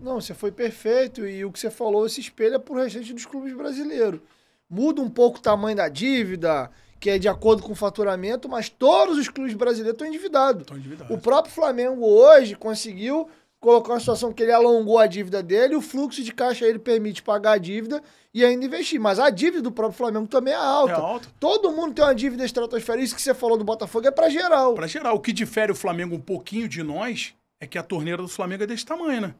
Não, você foi perfeito e o que você falou se espelha é para o restante dos clubes brasileiros. Muda um pouco o tamanho da dívida, que é de acordo com o faturamento, mas todos os clubes brasileiros estão endividados. Estão endividados. O próprio Flamengo hoje conseguiu colocar uma situação que ele alongou a dívida dele, o fluxo de caixa ele permite pagar a dívida e ainda investir. Mas a dívida do próprio Flamengo também é alta. É alta. Todo mundo tem uma dívida estratosférica. Isso que você falou do Botafogo é para geral. Para geral. O que difere o Flamengo um pouquinho de nós é que a torneira do Flamengo é desse tamanho, né?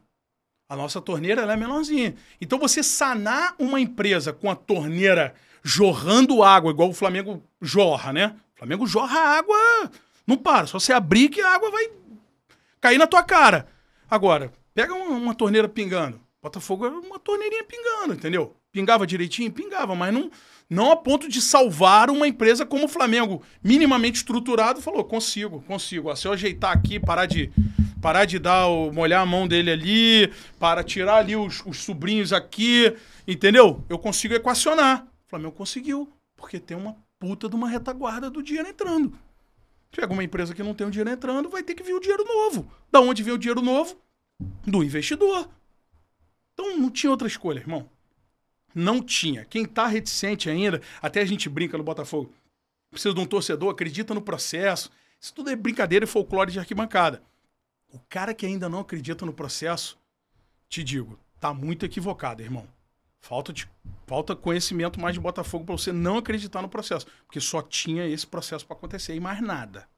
A nossa torneira é menorzinha. Então você sanar uma empresa com a torneira jorrando água, igual o Flamengo jorra, né? O Flamengo jorra água, não para. Só você abrir que a água vai cair na tua cara. Agora, pega uma, uma torneira pingando. Botafogo era é uma torneirinha pingando, entendeu? Pingava direitinho? Pingava, mas não, não a ponto de salvar uma empresa como o Flamengo, minimamente estruturado, falou: consigo, consigo. Ó, se eu ajeitar aqui, parar de parar de dar, molhar a mão dele ali, para tirar ali os, os sobrinhos aqui, entendeu? Eu consigo equacionar. O Flamengo conseguiu, porque tem uma puta de uma retaguarda do dinheiro entrando. Chega uma empresa que não tem o dinheiro entrando, vai ter que vir o dinheiro novo. Da onde vem o dinheiro novo? Do investidor. Então não tinha outra escolha, irmão. Não tinha. Quem tá reticente ainda, até a gente brinca no Botafogo, precisa de um torcedor, acredita no processo. Isso tudo é brincadeira e folclore de arquibancada. O cara que ainda não acredita no processo, te digo, tá muito equivocado, irmão. Falta, de, falta conhecimento mais de Botafogo para você não acreditar no processo, porque só tinha esse processo para acontecer e mais nada.